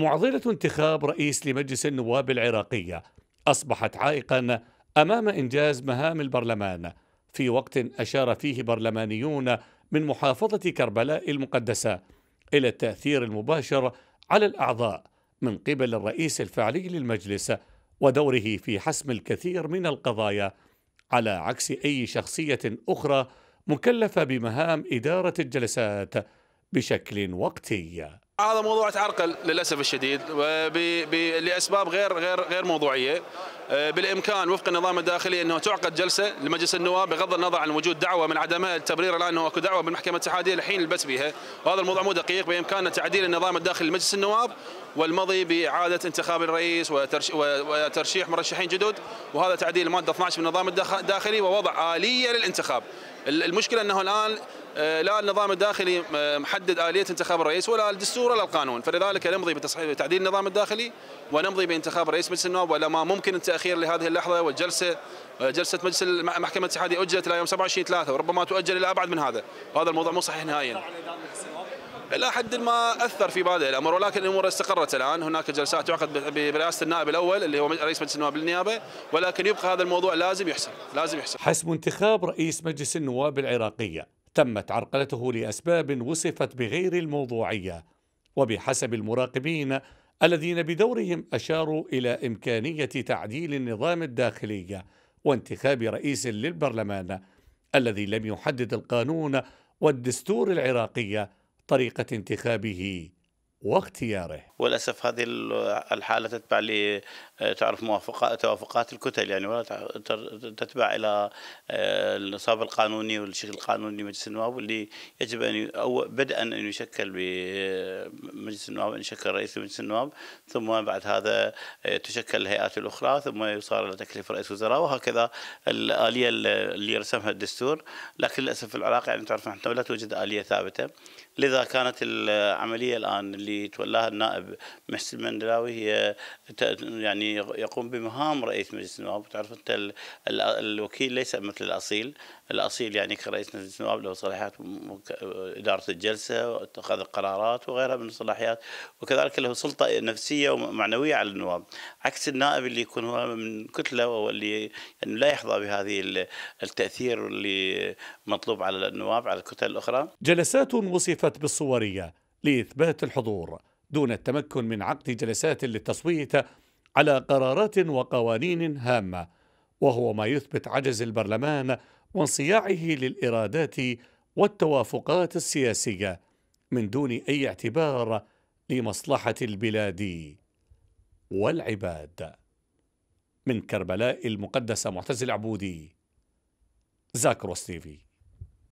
معضلة انتخاب رئيس لمجلس النواب العراقية أصبحت عائقا أمام إنجاز مهام البرلمان في وقت أشار فيه برلمانيون من محافظة كربلاء المقدسة إلى التأثير المباشر على الأعضاء من قبل الرئيس الفعلي للمجلس ودوره في حسم الكثير من القضايا على عكس أي شخصية أخرى مكلفة بمهام إدارة الجلسات بشكل وقتي هذا موضوع تعرقل للاسف الشديد آه، لاسباب غير غير غير موضوعيه آه، بالامكان وفق النظام الداخلي انه تعقد جلسه لمجلس النواب بغض النظر عن وجود دعوه من عدمها التبرير الان انه اكو دعوه بالمحكمه الاتحاديه الحين البس بها وهذا الموضوع مو دقيق بامكاننا تعديل النظام الداخلي لمجلس النواب والمضي باعاده انتخاب الرئيس وترش... وترشيح مرشحين جدد وهذا تعديل الماده 12 من النظام الداخلي ووضع اليه للانتخاب المشكله انه الان آه، لا النظام الداخلي آه، محدد آلية انتخاب الرئيس ولا الدستور ولا القانون فلذلك نمضي بتصحيح تعديل النظام الداخلي ونمضي بانتخاب رئيس مجلس النواب ولا ما ممكن التأخير لهذه اللحظة والجلسة آه، جلسة مجلس المحكمة الاتحادية أجلت إلى يوم 27 3 وربما تؤجل إلى أبعد من هذا هذا الموضوع مو صحيح نهائيا الى حد ما اثر في بادئ الامر ولكن الامور استقرت الان هناك جلسات تعقد برئاسه النائب الاول اللي هو رئيس مجلس النواب بالنيابه ولكن يبقى هذا الموضوع لازم يحسم لازم يحسم حسم انتخاب رئيس مجلس النواب العراقيه تمت عرقلته لاسباب وصفت بغير الموضوعيه وبحسب المراقبين الذين بدورهم اشاروا الى امكانيه تعديل النظام الداخلي وانتخاب رئيس للبرلمان الذي لم يحدد القانون والدستور العراقيه طريقة انتخابه واختياره وللاسف هذه الحاله تتبع ل تعرف موافقات توافقات الكتل يعني ولا تتبع الى آه، النصاب القانوني والشكل القانوني لمجلس النواب واللي يجب ان او بدءا ان يشكل مجلس النواب ان شكل رئيس مجلس النواب ثم بعد هذا آه، تشكل الهيئات الاخرى ثم يصار الى تكليف رئيس وزراء وهكذا الاليه اللي رسمها الدستور لكن للاسف في العراق يعني تعرف احنا لا توجد اليه ثابته لذا كانت العمليه الان اللي تولاها النائب محسن المندلاوي هي يعني يقوم بمهام رئيس مجلس النواب تعرف انت الوكيل ليس مثل الاصيل الاصيل يعني كرئيس مجلس النواب له صلاحيات اداره الجلسه واتخاذ القرارات وغيرها من الصلاحيات الصلاحيات وكذلك له سلطة نفسية ومعنوية على النواب عكس النائب اللي يكون هو من كتلة واللي يعني لا يحظى بهذه التأثير اللي مطلوب على النواب على الكتل الأخرى جلسات وصفت بالصورية لإثبات الحضور دون التمكن من عقد جلسات للتصويت على قرارات وقوانين هامة وهو ما يثبت عجز البرلمان وانصياعه للإرادات والتوافقات السياسية من دون اي اعتبار لمصلحه البلاد والعباد من كربلاء المقدسه معتز العبودي زاكروس تيفي